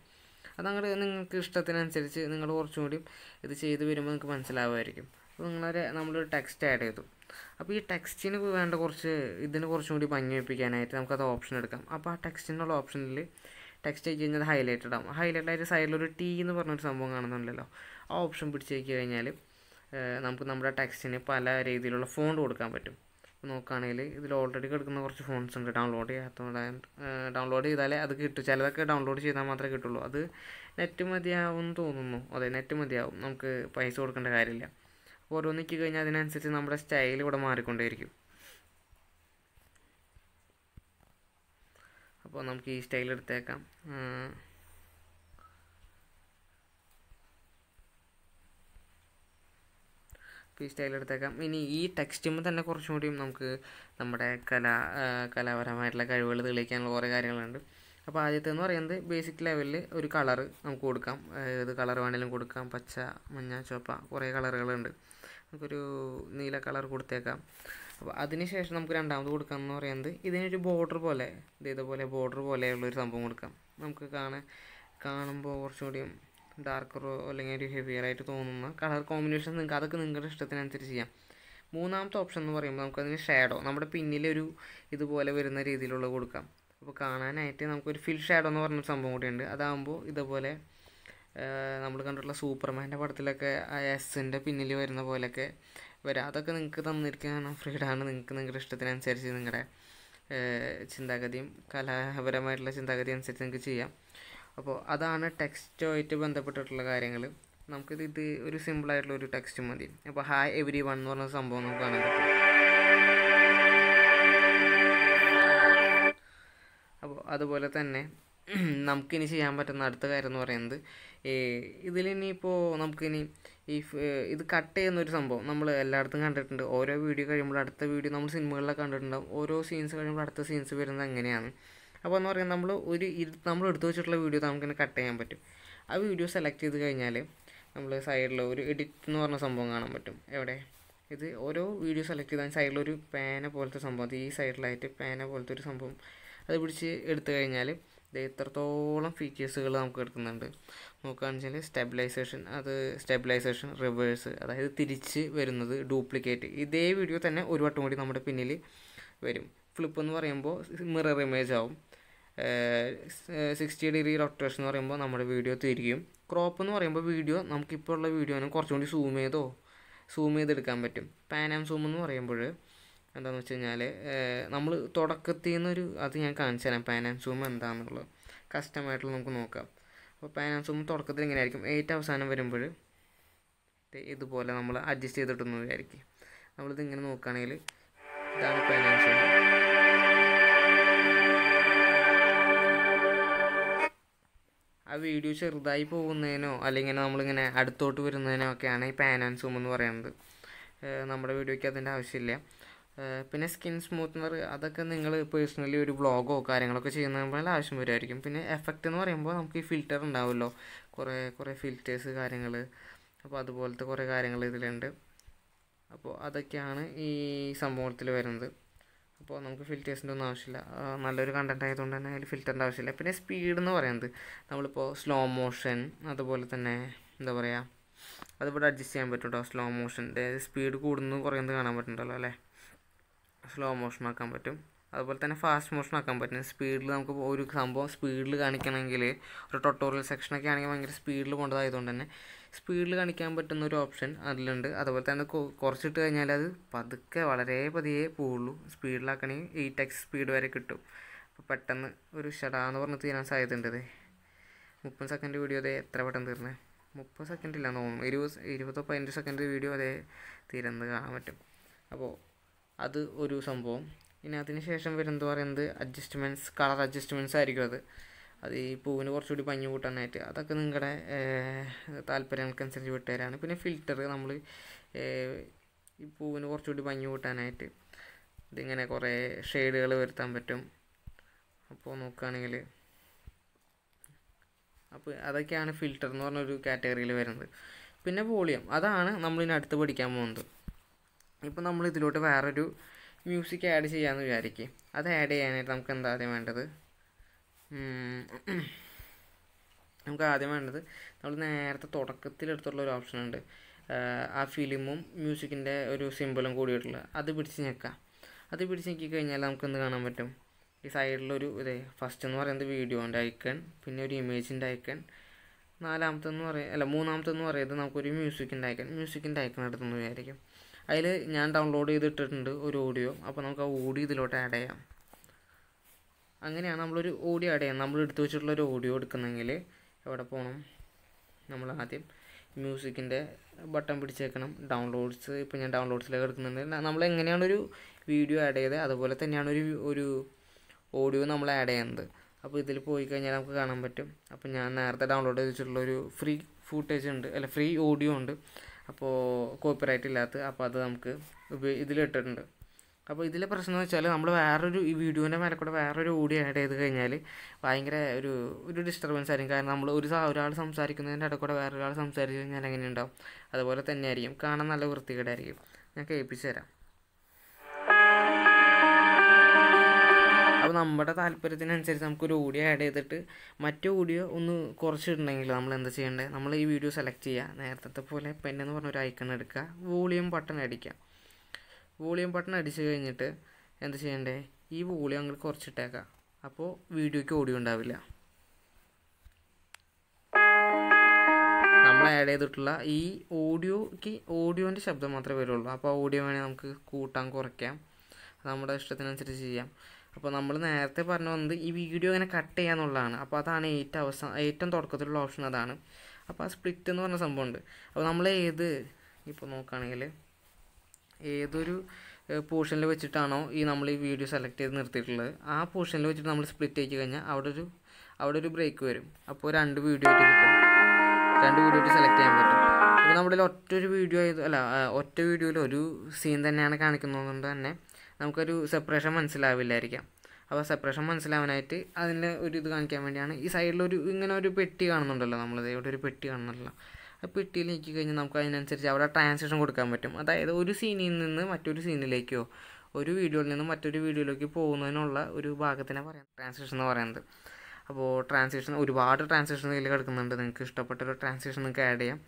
അതങ്ങോട്ട് നിങ്ങൾക്ക് ഇഷ്ടത്തിനനുസരിച്ച് നിങ്ങൾ കുറച്ചും കൂടി ഇത് ചെയ്ത് വരുമ്പോൾ നിങ്ങൾക്ക് മനസ്സിലാവുമായിരിക്കും അപ്പോൾ നിങ്ങളൊരു നമ്മളൊരു ടെക്സ്റ്റ് ആഡ് ചെയ്തു അപ്പോൾ ഈ ടെക്സ്റ്റിന് വേണ്ട കുറച്ച് ഇതിന് കുറച്ചും കൂടി ഭംഗി വെപ്പിക്കാനായിട്ട് നമുക്കത് ഓപ്ഷൻ എടുക്കാം അപ്പോൾ ആ ടെക്സ്റ്റിനുള്ള ഓപ്ഷനിൽ ടെക്സ്റ്റ് ആയി കഴിഞ്ഞാൽ ഹൈലൈറ്റഡ് ആവും ഹൈലൈറ്റഡ് ആയിട്ട് സൈഡിലൊരു ടി എന്ന് പറഞ്ഞൊരു സംഭവം കാണുന്നുണ്ടല്ലോ ആ ഓപ്ഷൻ പിടിച്ച് കഴിഞ്ഞാൽ നമുക്ക് നമ്മുടെ ടെക്സ്റ്റിന് പല രീതിയിലുള്ള ഫോണ്ട് കൊടുക്കാൻ പറ്റും നോക്കുകയാണെങ്കിൽ ഇതിൽ ഓൾറെഡി കിടക്കുന്ന കുറച്ച് ഫോൺസ് ഉണ്ട് ഡൗൺലോഡ് ചെയ്യാത്തതുകൊണ്ട് ഡൗൺലോഡ് ചെയ്താലേ അത് കിട്ടും ചിലതൊക്കെ ഡൗൺലോഡ് ചെയ്താൽ മാത്രമേ കിട്ടുള്ളൂ അത് നെറ്റ് മതിയാവും തോന്നുന്നു അതെ നെറ്റ് മതിയാവും നമുക്ക് പൈസ കൊടുക്കേണ്ട കാര്യമില്ല അപ്പോൾ ഓരോന്നിക്ക് കഴിഞ്ഞാൽ അതിനനുസരിച്ച് നമ്മുടെ സ്റ്റൈൽ ഇവിടെ മാറിക്കൊണ്ടേയിരിക്കും അപ്പോൾ നമുക്ക് ഈ സ്റ്റൈൽ എടുത്തേക്കാം ഈ സ്റ്റൈൽ എടുത്തേക്കാം ഇനി ഈ ടെക്സ്റ്റുമ്പോൾ തന്നെ കുറച്ചും കൂടിയും നമുക്ക് നമ്മുടെ കലാ കലാപരമായിട്ടുള്ള കഴിവുകൾ തെളിയിക്കാനുള്ള കുറേ കാര്യങ്ങളുണ്ട് അപ്പോൾ ആദ്യത്തെ എന്ന് പറയുന്നത് ബേസിക് ലെവലിൽ ഒരു കളർ നമുക്ക് കൊടുക്കാം ഏത് കളർ വേണമെങ്കിലും കൊടുക്കാം പച്ച മഞ്ഞ ചുവപ്പ കുറേ കളറുകളുണ്ട് നമുക്കൊരു നീല കളർ കൊടുത്തേക്കാം അപ്പോൾ അതിനുശേഷം നമുക്ക് രണ്ടാമത് കൊടുക്കാം എന്ന് പറയുന്നത് ഇതിനൊരു ബോർഡർ പോലെ ഇതേപോലെ ബോർഡർ പോലെയുള്ളൊരു സംഭവം കൊടുക്കാം നമുക്ക് കാണാൻ കാണുമ്പോൾ കുറച്ചുകൂടിയും ഡാർക്കറോ അല്ലെങ്കിൽ ഒരു ഹെവിയർ ആയിട്ട് തോന്നുന്ന കളർ കോമ്പിനേഷൻ നിങ്ങൾക്ക് അതൊക്കെ നിങ്ങളുടെ ഇഷ്ടത്തിനനുസരിച്ച് ചെയ്യാം മൂന്നാമത്തെ ഓപ്ഷൻ എന്ന് പറയുമ്പോൾ നമുക്കതിന് ഷാഡോ നമ്മുടെ പിന്നിലൊരു ഇതുപോലെ വരുന്ന രീതിയിലുള്ള കൊടുക്കാം അപ്പോൾ കാണാനായിട്ട് നമുക്കൊരു ഫിൽ ഷാഡോ എന്ന് പറഞ്ഞൊരു സംഭവം കൂടിയുണ്ട് അതാകുമ്പോൾ ഇതുപോലെ നമ്മൾ കണ്ടിട്ടുള്ള സൂപ്പർമാൻ്റെ പടത്തിലൊക്കെ എസിൻ്റെ പിന്നിൽ വരുന്ന പോലെയൊക്കെ വരാം അതൊക്കെ നിങ്ങൾക്ക് തന്നിരിക്കുന്ന ഫ്രീഡാണ് നിങ്ങൾക്ക് നിങ്ങളുടെ ഇഷ്ടത്തിനനുസരിച്ച് നിങ്ങളുടെ ചിന്താഗതിയും കലാപരമായിട്ടുള്ള ചിന്താഗതി അനുസരിച്ച് നിങ്ങൾക്ക് ചെയ്യാം അപ്പോൾ അതാണ് ടെക്സ്റ്റുമായിട്ട് ബന്ധപ്പെട്ടിട്ടുള്ള കാര്യങ്ങൾ നമുക്കിത് ഇത് ഒരു സിമ്പിളായിട്ടുള്ള ഒരു ടെക്സ്റ്റ് മതി അപ്പോൾ ഹായ് എവരി വൺ എന്ന് പറഞ്ഞ സംഭവം നമുക്ക് കാണാൻ പറ്റും അപ്പോൾ അതുപോലെ തന്നെ നമുക്കിനി ചെയ്യാൻ പറ്റുന്ന അടുത്ത കാര്യം എന്ന് പറയുന്നത് ഇതിലിനിയിപ്പോൾ നമുക്കിനി ഈ ഇത് കട്ട് ചെയ്യുന്ന ഒരു സംഭവം നമ്മൾ എല്ലായിടത്തും കണ്ടിട്ടുണ്ട് ഓരോ വീഡിയോ കഴിയുമ്പോൾ അടുത്ത വീഡിയോ നമ്മൾ സിനിമകളിലൊക്കെ കണ്ടിട്ടുണ്ടാകും ഓരോ സീൻസ് കഴിയുമ്പോൾ അടുത്ത സീൻസ് വരുന്നത് എങ്ങനെയാണ് അപ്പോൾ എന്ന് പറയുന്നത് നമ്മൾ ഒരു നമ്മൾ എടുത്തു വെച്ചിട്ടുള്ള വീഡിയോ നമുക്കിങ്ങനെ കട്ട് ചെയ്യാൻ പറ്റും ആ വീഡിയോ സെലക്ട് ചെയ്ത് കഴിഞ്ഞാൽ നമ്മൾ സൈഡിൽ ഒരു എഡിറ്റ് എന്ന് പറഞ്ഞ സംഭവം കാണാൻ പറ്റും എവിടെ ഇത് ഓരോ വീഡിയോ സെലക്ട് ചെയ്താൽ സൈഡിലൊരു പാന പേന പോലത്തെ സംഭവം ഈ സൈഡിലായിട്ട് പേന പോലത്തെ ഒരു സംഭവം അത് പിടിച്ച് എടുത്തു കഴിഞ്ഞാൽ ഇത് എത്രത്തോളം ഫീച്ചേഴ്സുകൾ നമുക്ക് എടുക്കുന്നുണ്ട് നോക്കുകയാണെന്ന് വെച്ചാൽ സ്റ്റെബിലൈസേഷൻ അത് സ്റ്റെബിലൈസേഷൻ റിവേഴ്സ് അതായത് തിരിച്ച് വരുന്നത് ഡ്യൂപ്ലിക്കേറ്റ് ഇതേ വീഡിയോ തന്നെ ഒരു വട്ടം കൂടി നമ്മുടെ പിന്നിൽ വരും ഫ്ലിപ്പ് എന്ന് പറയുമ്പോൾ മിറർ ഇമേജ് ആവും സിക്സ്റ്റി ഡിഗ്രി റൊട്ടേഷൻ എന്ന് പറയുമ്പോൾ നമ്മുടെ വീഡിയോ തിരിക്കും ക്രോപ്പ് എന്ന് പറയുമ്പോൾ വീഡിയോ നമുക്കിപ്പോൾ ഉള്ള വീഡിയോനെ കുറച്ചുകൂടി സൂം ചെയ്തോ സൂം ചെയ്തെടുക്കാൻ പറ്റും പാനാം സൂം എന്ന് പറയുമ്പോൾ എന്താണെന്ന് വെച്ച് കഴിഞ്ഞാൽ നമ്മൾ തുടക്കത്തിൽ നിന്നൊരു അത് ഞാൻ കാണിച്ചു തരാം പാനാം സൂം എന്താണെന്നുള്ളത് കസ്റ്റമായിട്ടുള്ള നമുക്ക് നോക്കാം അപ്പോൾ പാനാം സൂം തുടക്കത്തിൽ ഇങ്ങനെ ആയിരിക്കും ഏറ്റവും അവസാനം വരുമ്പോൾ ഇതുപോലെ നമ്മൾ അഡ്ജസ്റ്റ് ചെയ്തിട്ടുന്നതായിരിക്കും വിചാരിക്കും നമ്മളിത് ഇങ്ങനെ നോക്കുകയാണെങ്കിൽ ഇതാണ് പാനാം സൂം വീഡിയോ ചെറുതായി പോകുന്നതിനോ അല്ലെങ്കിൽ നമ്മളിങ്ങനെ അടുത്തോട്ട് വരുന്നതിനോ ഒക്കെയാണ് ഈ പാൻ ആൻഡ് സൂം എന്ന് പറയുന്നത് നമ്മുടെ വീഡിയോയ്ക്ക് അതിൻ്റെ ആവശ്യമില്ല പിന്നെ സ്കിൻ സ്മൂത്ത്നർ അതൊക്കെ നിങ്ങൾ പേഴ്സണലി ഒരു വ്ളോഗോ കാര്യങ്ങളൊക്കെ ചെയ്യുന്നതിൽ ആവശ്യം വരുമായിരിക്കും പിന്നെ എഫക്റ്റ് എന്ന് പറയുമ്പോൾ നമുക്ക് ഈ ഫിൽറ്റർ ഉണ്ടാവുമല്ലോ കുറേ കുറേ ഫിൽറ്റേഴ്സ് കാര്യങ്ങൾ അപ്പോൾ അതുപോലത്തെ കുറേ കാര്യങ്ങൾ ഇതിലുണ്ട് അപ്പോൾ അതൊക്കെയാണ് ഈ സംഭവത്തിൽ വരുന്നത് അപ്പോൾ നമുക്ക് ഫിൽറ്റേഴ്സിൻ്റെ ഒന്നും ആവശ്യമില്ല നല്ലൊരു കണ്ടൻറ്റ് ആയതുകൊണ്ട് തന്നെ അതിൽ ഫിൽറ്ററിൻ്റെ ആവശ്യമില്ല പിന്നെ സ്പീഡ് എന്ന് പറയുന്നത് നമ്മളിപ്പോൾ സ്ലോ മോഷൻ അതുപോലെ തന്നെ എന്താ പറയുക അതിവിടെ അഡ്ജസ്റ്റ് ചെയ്യാൻ പറ്റും കേട്ടോ സ്ലോ മോഷൻ്റെ സ്പീഡ് കൂടുന്നു കുറയുന്നത് കാണാൻ പറ്റുന്നുണ്ടല്ലോ അല്ലേ സ്ലോ മോഷൻ ആക്കാൻ പറ്റും അതുപോലെ തന്നെ ഫാസ്റ്റ് മോഷൻ ആക്കാൻ പറ്റും സ്പീഡിൽ നമുക്ക് ഒരു സംഭവം സ്പീഡിൽ കാണിക്കണമെങ്കിൽ ഒരു ട്യൂട്ടോറിയൽ സെക്ഷനൊക്കെ ആണെങ്കിൽ ഭയങ്കര സ്പീഡിൽ കൊണ്ടതായതുകൊണ്ട് തന്നെ സ്പീഡിൽ കാണിക്കാൻ പറ്റുന്ന ഒരു ഓപ്ഷൻ അതിലുണ്ട് അതുപോലെ തന്നെ കുറച്ചിട്ട് കഴിഞ്ഞാൽ അത് പതുക്കെ വളരെ പതിയെ പോവുള്ളൂ സ്പീഡിലാക്കണമെങ്കിൽ എയ്റ്റ് എക്സ് സ്പീഡ് വരെ കിട്ടും അപ്പോൾ പെട്ടെന്ന് ഒരു ഷടാന്ന് പറഞ്ഞ് തീരാൻ സാധ്യതയുണ്ട് ഇത് മുപ്പത് സെക്കൻഡ് വീഡിയോ അതേ എത്ര പെട്ടെന്ന് തീർന്നത് മുപ്പത് സെക്കൻഡ് ഇല്ലാന്ന് തോന്നുന്നു ഇരുപത് ഇരുപതോ പതിനഞ്ച് സെക്കൻഡ് വീഡിയോ അതേ തീരുന്നത് കാണാൻ പറ്റും അപ്പോൾ അത് ഒരു സംഭവം പിന്നെ അതിന് ശേഷം വരുന്നത് പറയുന്നത് അഡ്ജസ്റ്റ്മെൻറ്റ്സ് കളർ അഡ്ജസ്റ്റ്മെൻറ്റ്സ് ആയിരിക്കും അത് അത് ഈ പൂവിന് കുറച്ചുകൂടി പഞ്ഞു കൂട്ടാനായിട്ട് അതൊക്കെ നിങ്ങളുടെ താല്പര്യങ്ങൾക്കനുസരിച്ച് വിട്ടുതരാണ് പിന്നെ ഫിൽറ്റർ നമ്മൾ ഈ പൂവിന് കുറച്ചുകൂടി പഞ്ഞു കൂട്ടാനായിട്ട് ഇതിങ്ങനെ കുറേ ഷെയ്ഡുകൾ വരുത്താൻ പറ്റും അപ്പോൾ നോക്കുകയാണെങ്കിൽ അപ്പോൾ അതൊക്കെയാണ് ഫിൽറ്റർ എന്ന് പറഞ്ഞൊരു കാറ്റഗറിയിൽ വരുന്നത് പിന്നെ വോളിയം അതാണ് നമ്മളിനി പഠിക്കാൻ പോകുന്നത് ഇപ്പോൾ നമ്മൾ ഇതിലോട്ട് വേറൊരു മ്യൂസിക് ആഡ് ചെയ്യാമെന്ന് വിചാരിക്കുക അത് ആഡ് ചെയ്യാനായിട്ട് നമുക്ക് എന്താ ആദ്യം വേണ്ടത് നമുക്ക് ആദ്യം വേണ്ടത് നമ്മൾ നേരത്തെ തുടക്കത്തിലെടുത്തുള്ള ഒരു ഓപ്ഷൻ ഉണ്ട് ആ ഫിലിമും മ്യൂസിക്കിൻ്റെ ഒരു സിമ്പിളും കൂടിയിട്ടുള്ള അത് പിടിച്ച് ഞെക്കാം അത് പിടിച്ച് നീക്കി കഴിഞ്ഞാൽ നമുക്ക് എന്ത് കാണാൻ പറ്റും ഈ സൈഡിലൊരു ഇതേ ഫസ്റ്റ് എന്ന് പറയുന്നത് വീഡിയോൻ്റെ ഐക്കൺ പിന്നെ ഒരു ഇമേജിൻ്റെ ഐക്കൺ നാലാമത്തെന്ന് പറയുക അല്ല മൂന്നാമത്തെന്ന് പറയുന്നത് നമുക്കൊരു മ്യൂസിക്കിൻ്റെ ഐക്കൺ മ്യൂസിക്കിൻ്റെ ഐക്കൺ എടുത്തെന്ന് വിചാരിക്കും അതിൽ ഞാൻ ഡൗൺലോഡ് ചെയ്തിട്ടിട്ടുണ്ട് ഒരു ഓഡിയോ അപ്പോൾ നമുക്ക് ആ ഓഡിയോ ഇതിലോട്ട് ആഡ് ചെയ്യാം അങ്ങനെയാണ് നമ്മളൊരു ഓഡിയോ ആഡ് ചെയ്യാം നമ്മൾ എടുത്തു വെച്ചിട്ടുള്ള ഒരു ഓഡിയോ എടുക്കുന്നെങ്കിൽ എവിടെ പോകണം നമ്മൾ ആദ്യം മ്യൂസിക്കിൻ്റെ ബട്ടൺ പിടിച്ചേക്കണം ഡൗൺലോഡ്സ് ഇപ്പോൾ ഞാൻ ഡൗൺലോഡ്സിലേക്ക് എടുക്കുന്നുണ്ട് നമ്മൾ എങ്ങനെയാണൊരു വീഡിയോ ആഡ് ചെയ്തത് അതുപോലെ തന്നെയാണ് ഒരു ഒരു ഓഡിയോ നമ്മൾ ആഡ് ചെയ്യുന്നത് അപ്പോൾ ഇതിൽ പോയി കഴിഞ്ഞാൽ നമുക്ക് കാണാൻ പറ്റും അപ്പോൾ ഞാൻ നേരത്തെ ഡൗൺലോഡ് ചെയ്തിട്ടുള്ളൊരു ഫ്രീ ഫൂട്ടേജ് ഉണ്ട് അല്ല ഫ്രീ ഓഡിയോ ഉണ്ട് അപ്പോൾ കോപ്പിറൈറ്റ് ഇല്ലാത്ത അപ്പോൾ അത് നമുക്ക് ഇതിലിട്ടിട്ടുണ്ട് അപ്പോൾ ഇതിലെ പ്രശ്നം എന്ന് വെച്ചാൽ നമ്മൾ വേറൊരു ഈ വീഡിയോൻ്റെ മേലെ കൂടെ വേറൊരു ഓഡിയോ ആഡ് ചെയ്ത് കഴിഞ്ഞാൽ ഭയങ്കര ഒരു ഒരു ഡിസ്റ്റർബൻസ് ആയിരിക്കും കാരണം നമ്മൾ ഒരു ഒരാൾ സംസാരിക്കുന്നതിൻ്റെ ഇടയ്ക്കൂടെ വേറൊരാൾ സംസാരിച്ച് കഴിഞ്ഞാൽ എങ്ങനെ ഉണ്ടാവും അതുപോലെ തന്നെ ആയിരിക്കും കാണാൻ നല്ല വൃത്തികേടായിരിക്കും ഞാൻ കേൾപ്പിച്ചു തരാം നമ്മുടെ താല്പര്യത്തിനനുസരിച്ച് നമുക്കൊരു ഓഡിയോ ആഡ് ചെയ്തിട്ട് മറ്റു ഓഡിയോ ഒന്ന് കുറച്ചിട്ടുണ്ടെങ്കിൽ നമ്മൾ എന്താ ചെയ്യേണ്ടത് നമ്മൾ ഈ വീഡിയോ സെലക്ട് ചെയ്യുക നേരത്തെ പോലെ പെന്നെന്ന് പറഞ്ഞ ഒരു ഐക്കൺ എടുക്കുക വോളിയം ബട്ടൺ അടിക്കുക വോളിയം ബട്ടൺ അടിച്ചു കഴിഞ്ഞിട്ട് എന്താ ചെയ്യേണ്ടേ ഈ വോളിയം അങ്ങോട്ട് കുറച്ചിട്ടേക്കാം അപ്പോൾ വീഡിയോയ്ക്ക് ഓഡിയോ ഉണ്ടാവില്ല നമ്മൾ ആഡ് ചെയ്തിട്ടുള്ള ഈ ഓഡിയോയ്ക്ക് ഓഡിയോൻ്റെ ശബ്ദം മാത്രമേ വരുള്ളൂ അപ്പോൾ ഓഡിയോ വേണേൽ നമുക്ക് കൂട്ടാൻ കുറയ്ക്കാം നമ്മുടെ ഇഷ്ടത്തിനനുസരിച്ച് ചെയ്യാം അപ്പോൾ നമ്മൾ നേരത്തെ പറഞ്ഞു വന്നത് ഈ വീഡിയോ ഇങ്ങനെ കട്ട് ചെയ്യാന്നുള്ളതാണ് അപ്പോൾ അതാണ് ഏറ്റവും അവസാനം ഏറ്റവും തുടക്കത്തിലുള്ള ഓപ്ഷൻ അതാണ് അപ്പോൾ ആ സ്പ്ലിറ്റ് എന്ന് പറഞ്ഞ സംഭവമുണ്ട് അപ്പോൾ നമ്മൾ ഏത് ഇപ്പോൾ നോക്കുകയാണെങ്കിൽ ഏതൊരു പോർഷനിൽ വെച്ചിട്ടാണോ ഈ നമ്മൾ ഈ വീഡിയോ സെലക്ട് ചെയ്ത് നിർത്തിയിട്ടുള്ളത് ആ പോർഷനിൽ വെച്ചിട്ട് നമ്മൾ സ്പ്ലിറ്റ് ആക്കി കഴിഞ്ഞാൽ അവിടെ ഒരു അവിടെ ഒരു ബ്രേക്ക് വരും അപ്പോൾ രണ്ട് വീഡിയോ ആയിട്ട് കിട്ടും രണ്ട് വീഡിയോ ആയിട്ട് സെലക്ട് ചെയ്യാൻ പറ്റും അപ്പോൾ നമ്മുടെ ഒറ്റ ഒരു വീഡിയോ ആയത് അല്ല ഒറ്റ വീഡിയോയിൽ ഒരു സീൻ തന്നെയാണ് കാണിക്കുന്നതുകൊണ്ട് തന്നെ നമുക്കൊരു സെപ്പറേഷൻ മനസ്സിലാവില്ലായിരിക്കാം അപ്പോൾ സെപ്പറേഷൻ മനസ്സിലാവാനായിട്ട് അതിൻ്റെ ഒരു ഇത് കാണിക്കാൻ വേണ്ടിയാണ് ഈ സൈഡിലൊരു ഇങ്ങനെ ഒരു പെട്ടി കാണുന്നുണ്ടല്ലോ നമ്മൾ ഇവിടെ ഒരു പെട്ടി കാണുന്നുണ്ടല്ലോ ആ പെട്ടിയിൽ നീക്കി കഴിഞ്ഞാൽ നമുക്ക് അതിനനുസരിച്ച് അവിടെ ട്രാൻസ്ലേഷൻ കൊടുക്കാൻ പറ്റും അതായത് ഒരു സീനിൽ നിന്ന് മറ്റൊരു സീനിലേക്കോ ഒരു വീഡിയോയിൽ നിന്ന് മറ്റൊരു വീഡിയോയിലേക്ക് പോകുന്നതിനുള്ള ഒരു ഭാഗത്തിനെ പറയാം ട്രാൻസ്ലേഷൻ എന്ന് പറയുന്നത് അപ്പോൾ ട്രാൻസ്ലേഷൻ ഒരുപാട് ട്രാൻസ്ലേഷൻ ഇതിൽ കിടക്കുന്നുണ്ട് നിങ്ങൾക്ക് ഇഷ്ടപ്പെട്ട ഒരു ട്രാൻസാക്ഷൻ നിങ്ങൾക്ക് ആഡ് ചെയ്യാം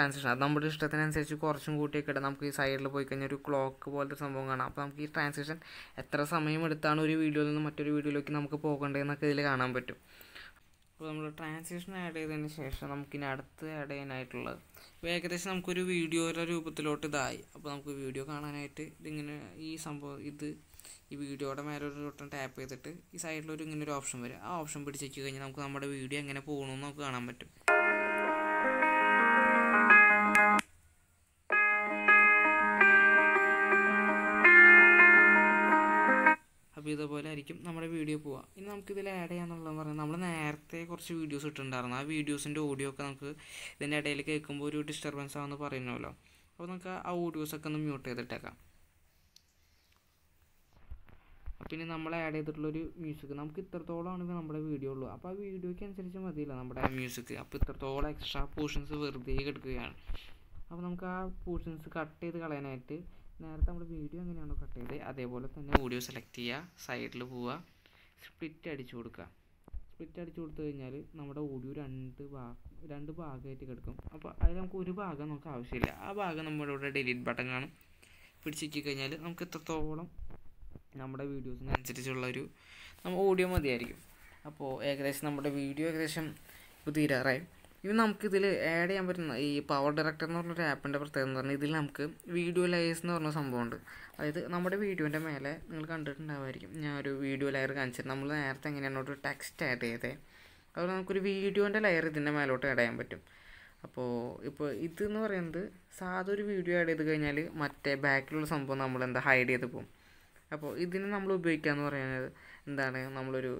ട്രാൻസിഷൻ അത് നമ്മുടെ ഇഷ്ടത്തിനനുസരിച്ച് കുറച്ചും കൂട്ടിയൊക്കെ ഇടാം നമുക്ക് ഈ സൈഡിൽ പോയി കഴിഞ്ഞാൽ ഒരു ക്ലോക്ക് പോലത്തെ സംഭവം കാണാം അപ്പോൾ നമുക്ക് ഈ ട്രാൻസിഷൻ എത്ര സമയം എടുത്താണ് ഒരു വീഡിയോയിൽ നിന്ന് മറ്റൊരു വീഡിയോയിലേക്ക് നമുക്ക് പോകേണ്ടതെന്നൊക്കെ ഇതിൽ കാണാൻ പറ്റും അപ്പോൾ നമ്മൾ ട്രാൻസിഷൻ ആഡ് ചെയ്തതിന് ശേഷം നമുക്കിനി അടുത്ത് ആഡ് ചെയ്യാനായിട്ടുള്ളത് ഏകദേശം നമുക്കൊരു വീഡിയോയുടെ രൂപത്തിലോട്ട് ഇതായി അപ്പോൾ നമുക്ക് വീഡിയോ കാണാനായിട്ട് ഇതിങ്ങനെ ഈ സംഭവം ഇത് ഈ വീഡിയോയുടെ മേലെ ഒരു ബട്ടൺ ടാപ്പ് ചെയ്തിട്ട് ഈ സൈഡിലൊരു ഇങ്ങനെ ഒരു ഓപ്ഷൻ വരും ആ ഓപ്ഷൻ പിടിച്ചേക്ക് കഴിഞ്ഞാൽ നമുക്ക് നമ്മുടെ വീഡിയോ എങ്ങനെ പോകണമെന്ന് നമുക്ക് കാണാൻ പറ്റും ചെയ്ത പോലെ ആയിരിക്കും നമ്മുടെ വീഡിയോ പോവുക ഇനി നമുക്ക് ഇതിൽ ആഡ് ചെയ്യാന്നുള്ളതെന്ന് പറഞ്ഞാൽ നമ്മൾ നേരത്തെ കുറച്ച് വീഡിയോസ് ഇട്ടിട്ടുണ്ടായിരുന്നു ആ വീഡിയോസിൻ്റെ ഓഡിയോ ഒക്കെ നമുക്ക് ഇതിൻ്റെ ഇടയിൽ കേൾക്കുമ്പോൾ ഒരു ഡിസ്റ്റർബൻസ് ആണെന്ന് പറയുന്നല്ലോ അപ്പോൾ നമുക്ക് ആ ഓഡിയോസൊക്കെ ഒന്ന് മ്യൂട്ട് ചെയ്തിട്ടേക്കാം പിന്നെ നമ്മൾ ആഡ് ചെയ്തിട്ടുള്ളൊരു മ്യൂസിക് നമുക്ക് ഇത്രത്തോളമാണ് നമ്മുടെ വീഡിയോ ഉള്ളൂ അപ്പോൾ ആ വീഡിയോയ്ക്ക് അനുസരിച്ച് മതിയില്ല നമ്മുടെ മ്യൂസിക് അപ്പോൾ ഇത്രത്തോളം എക്സ്ട്രാ പോർഷൻസ് വെറുതെ കിടക്കുകയാണ് അപ്പോൾ നമുക്ക് ആ പോർഷൻസ് കട്ട് ചെയ്ത് കളയാനായിട്ട് നേരത്തെ നമ്മൾ വീഡിയോ എങ്ങനെയാണോ കട്ട് ചെയ്തത് അതേപോലെ തന്നെ ഓഡിയോ സെലക്ട് ചെയ്യുക സൈഡിൽ പോവുക സ്പ്ലിറ്റ് അടിച്ചു കൊടുക്കുക സ്പ്ലിറ്റ് അടിച്ചു കൊടുത്തു കഴിഞ്ഞാൽ നമ്മുടെ ഓഡിയോ രണ്ട് ഭാഗം രണ്ട് ഭാഗമായിട്ട് കിടക്കും അപ്പോൾ അതിൽ നമുക്ക് ഒരു ഭാഗം നമുക്ക് ആവശ്യമില്ല ആ ഭാഗം നമ്മുടെ ഇവിടെ ഡിലീറ്റ് ബട്ടൺ കാണും പിടിച്ചിക്കി കഴിഞ്ഞാൽ നമുക്ക് എത്രത്തോളം നമ്മുടെ വീഡിയോസിനനുസരിച്ചുള്ള ഒരു നമ്മൾ ഓഡിയോ മതിയായിരിക്കും അപ്പോൾ ഏകദേശം നമ്മുടെ വീഡിയോ ഏകദേശം ഇപ്പോൾ തീരാറായി ഇനി നമുക്കിതിൽ ആഡ് ചെയ്യാൻ പറ്റുന്ന ഈ പവർ ഡയറക്ടർ എന്ന് പറഞ്ഞൊരു ആപ്പിൻ്റെ പ്രത്യേകത എന്ന് പറഞ്ഞാൽ ഇതിൽ നമുക്ക് വീഡിയോ ലെയേഴ്സ് എന്ന് പറഞ്ഞ സംഭവമുണ്ട് അതായത് നമ്മുടെ വീഡിയോൻ്റെ മേലെ നിങ്ങൾ കണ്ടിട്ടുണ്ടാവുമായിരിക്കും ഞാൻ ഒരു വീഡിയോ ലെയർ കാണിച്ചത് നമ്മൾ നേരത്തെ എങ്ങനെയാണ് ഒരു ടെക്സ്റ്റ് ആഡ് ചെയ്തത് അതുപോലെ നമുക്കൊരു വീഡിയോൻ്റെ ലെയർ ഇതിൻ്റെ മേലോട്ട് ആഡ് ചെയ്യാൻ പറ്റും അപ്പോൾ ഇപ്പോൾ ഇതെന്ന് പറയുന്നത് സാധാ ഒരു വീഡിയോ ആഡ് ചെയ്ത് കഴിഞ്ഞാൽ മറ്റേ ബാക്കിലുള്ള സംഭവം നമ്മൾ എന്താ ഹൈഡ് ചെയ്ത് പോകും അപ്പോൾ ഇതിന് നമ്മൾ ഉപയോഗിക്കുക എന്ന് പറയുന്നത് എന്താണ് നമ്മളൊരു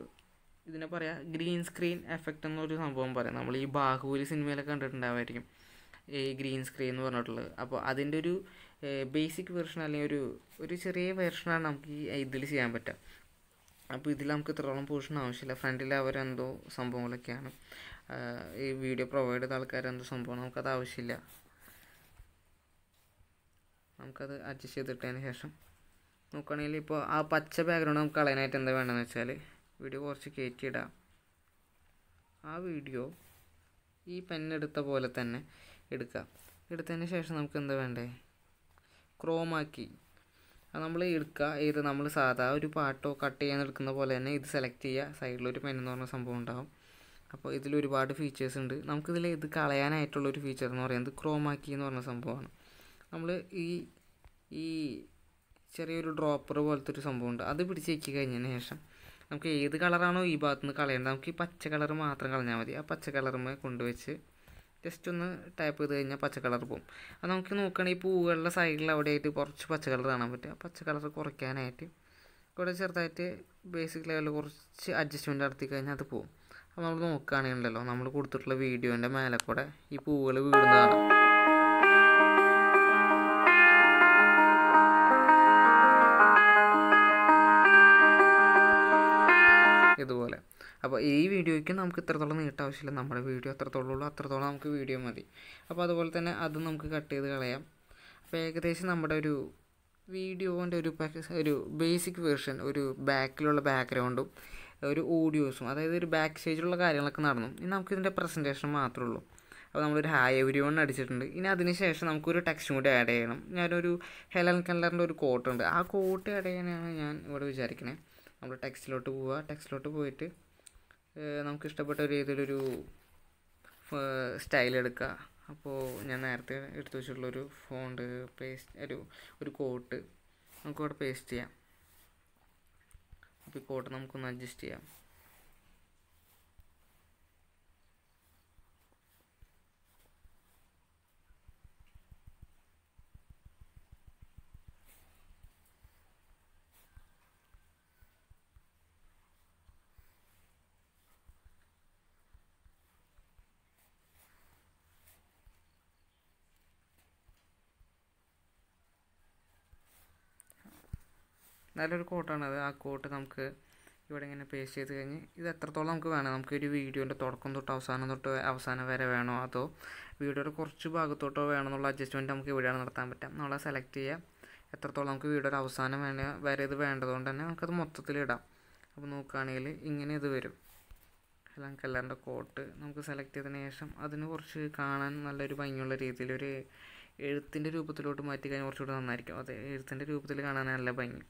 ഇതിനെ പറയാം ഗ്രീൻ സ്ക്രീൻ എഫക്റ്റ് എന്നൊരു സംഭവം പറയാം നമ്മൾ ഈ ബാഹുബലി സിനിമയിലൊക്കെ കണ്ടിട്ടുണ്ടാവായിരിക്കും ഈ ഗ്രീൻ സ്ക്രീൻ എന്ന് പറഞ്ഞിട്ടുള്ളത് അപ്പോൾ അതിൻ്റെ ഒരു ബേസിക് വെർഷൻ അല്ലെങ്കിൽ ഒരു ഒരു ചെറിയ വെർഷനാണ് നമുക്ക് ഈ ഇതിൽ ചെയ്യാൻ പറ്റുക അപ്പോൾ ഇതിൽ നമുക്ക് ഇത്രത്തോളം പോർഷൻ ആവശ്യമില്ല ഫ്രണ്ടിൽ അവരെന്തോ സംഭവങ്ങളൊക്കെയാണ് ഈ വീഡിയോ പ്രൊവൈഡ് ചെയ്ത ആൾക്കാരെന്തോ സംഭവം നമുക്കത് ആവശ്യമില്ല നമുക്കത് അഡ്ജസ്റ്റ് ചെയ്തിട്ടതിന് ശേഷം നോക്കുകയാണെങ്കിൽ ഇപ്പോൾ ആ പച്ച ബാക്ക്ഗ്രൗണ്ട് നമുക്ക് കളയാനായിട്ട് എന്താ വേണ്ടതെന്ന് വെച്ചാൽ വീഡിയോ കുറച്ച് കയറ്റിയിടാം ആ വീഡിയോ ഈ പെന്നെടുത്ത പോലെ തന്നെ എടുക്കുക എടുത്തതിന് ശേഷം നമുക്ക് എന്താ വേണ്ടേ ക്രോമാക്കി അത് നമ്മൾ എടുക്കുക ഇത് നമ്മൾ സാധാ ഒരു പാട്ടോ കട്ട് ചെയ്യാൻ എടുക്കുന്ന പോലെ തന്നെ ഇത് സെലക്ട് ചെയ്യുക സൈഡിലൊരു പെന്നെന്ന് പറഞ്ഞ സംഭവം ഉണ്ടാകും അപ്പോൾ ഇതിൽ ഒരുപാട് ഫീച്ചേഴ്സ് ഉണ്ട് നമുക്കിതിൽ ഇത് കളയാനായിട്ടുള്ളൊരു ഫീച്ചർ എന്ന് പറയുന്നത് ക്രോമാക്കി എന്ന് പറഞ്ഞ സംഭവമാണ് നമ്മൾ ഈ ഈ ചെറിയൊരു ഡ്രോപ്പർ പോലത്തെ ഒരു സംഭവമുണ്ട് അത് പിടിച്ച് വയ്ക്കുക കഴിഞ്ഞതിന് ശേഷം നമുക്ക് ഏത് കളറാണോ ഈ ഭാഗത്ത് നിന്ന് കളയേണ്ടത് നമുക്ക് ഈ പച്ച കളർ മാത്രം കളഞ്ഞാൽ മതി ആ പച്ച കളറുമ്മേ കൊണ്ടുവച്ച് ജസ്റ്റ് ഒന്ന് ടാപ്പ് ചെയ്ത് കഴിഞ്ഞാൽ പച്ച കളർ പോകും അത് നമുക്ക് നോക്കുകയാണെങ്കിൽ ഈ പൂവുകളുടെ സൈഡിൽ അവിടെ ആയിട്ട് കുറച്ച് പച്ച കളർ കാണാൻ പറ്റും പച്ച കളർ കുറയ്ക്കാനായിട്ട് ഇവിടെ ചെറുതായിട്ട് ബേസിക് ലെവലിൽ കുറച്ച് അഡ്ജസ്റ്റ്മെൻറ്റ് നടത്തി കഴിഞ്ഞാൽ അത് പോകും അപ്പോൾ നമ്മൾ ഉണ്ടല്ലോ നമ്മൾ കൊടുത്തിട്ടുള്ള വീഡിയോൻ്റെ മേലെ കൂടെ ഈ പൂവുകൾ വീഴുന്നതാണ് വീഡിയോയ്ക്ക് നമുക്ക് ഇത്രത്തോളം നീട്ട ആവശ്യമില്ല നമ്മുടെ വീഡിയോ അത്രത്തോളം ഉള്ളൂ അത്രത്തോളം നമുക്ക് വീഡിയോ മതി അപ്പോൾ അതുപോലെ തന്നെ അത് നമുക്ക് കട്ട് ചെയ്ത് കളയാം അപ്പോൾ ഏകദേശം നമ്മുടെ ഒരു വീഡിയോൻ്റെ ഒരു ഒരു ബേസിക് വേർഷൻ ഒരു ബാക്കിലുള്ള ബാക്ക്ഗ്രൗണ്ടും ഒരു ഓഡിയോസും അതായത് ഒരു ബാക്ക് സ്റ്റേജിലുള്ള കാര്യങ്ങളൊക്കെ നടന്നു ഇനി നമുക്ക് ഇതിൻ്റെ പ്രസൻറ്റേഷൻ മാത്രമേ ഉള്ളൂ അപ്പോൾ നമ്മളൊരു ഹായ് എവരി വൺ അടിച്ചിട്ടുണ്ട് ഇനി അതിനുശേഷം നമുക്കൊരു ടെക്സ്റ്റും കൂടി ആഡ് ചെയ്യണം ഞാനൊരു ഹെലൻ കല്ലറിൻ്റെ ഒരു കോട്ടുണ്ട് ആ കോട്ട് ആഡ് ചെയ്യാനാണ് ഞാൻ ഇവിടെ വിചാരിക്കുന്നത് നമ്മൾ ടെക്സ്റ്റിലോട്ട് പോവുക ടെക്സ്റ്റിലോട്ട് പോയിട്ട് നമുക്ക് ഇഷ്ടപ്പെട്ട ഒരു ഏതൊരു സ്റ്റൈൽ എടുക്കുക അപ്പോൾ ഞാൻ നേരത്തെ എടുത്തു വെച്ചിട്ടുള്ളൊരു ഫോണ്ട് പേസ്റ്റ് ഒരു ഒരു കോട്ട് നമുക്കവിടെ പേസ്റ്റ് ചെയ്യാം അപ്പോൾ ഈ കോട്ട് നമുക്കൊന്ന് അഡ്ജസ്റ്റ് ചെയ്യാം നല്ലൊരു കോട്ടാണ് അത് ആ കോട്ട് നമുക്ക് ഇവിടെ ഇങ്ങനെ പേസ്റ്റ് ചെയ്ത് കഴിഞ്ഞ് ഇത് എത്രത്തോളം നമുക്ക് വേണം നമുക്ക് ഒരു വീഡിയോൻ്റെ തുടക്കം തൊട്ട് അവസാനം തൊട്ട് അവസാനം വരെ വേണോ അതോ വീഡിയോയുടെ കുറച്ച് ഭാഗത്തോട്ടോ വേണമെന്നുള്ള അഡ്ജസ്റ്റ്മെൻറ്റ് നമുക്ക് ഇവിടെയാണ് നടത്താൻ പറ്റാം നമ്മളെ സെലക്ട് ചെയ്യുക എത്രത്തോളം നമുക്ക് വീഡിയോയുടെ അവസാനം വേണ വരെ ഇത് വേണ്ടതുകൊണ്ട് തന്നെ നമുക്കത് മൊത്തത്തിൽ ഇടാം അപ്പോൾ നോക്കുകയാണെങ്കിൽ ഇങ്ങനെ ഇത് വരും എല്ലാം കല്ലറിൻ്റെ കോട്ട് നമുക്ക് സെലക്ട് ചെയ്തതിന് ശേഷം അതിന് കുറച്ച് കാണാൻ നല്ലൊരു ഭംഗിയുള്ള രീതിയിൽ ഒരു എഴുത്തിൻ്റെ രൂപത്തിലോട്ട് മാറ്റി കഴിഞ്ഞാൽ കുറച്ചുകൂടി നന്നായിരിക്കും അത് എഴുത്തിൻ്റെ രൂപത്തിൽ കാണാൻ നല്ല ഭംഗി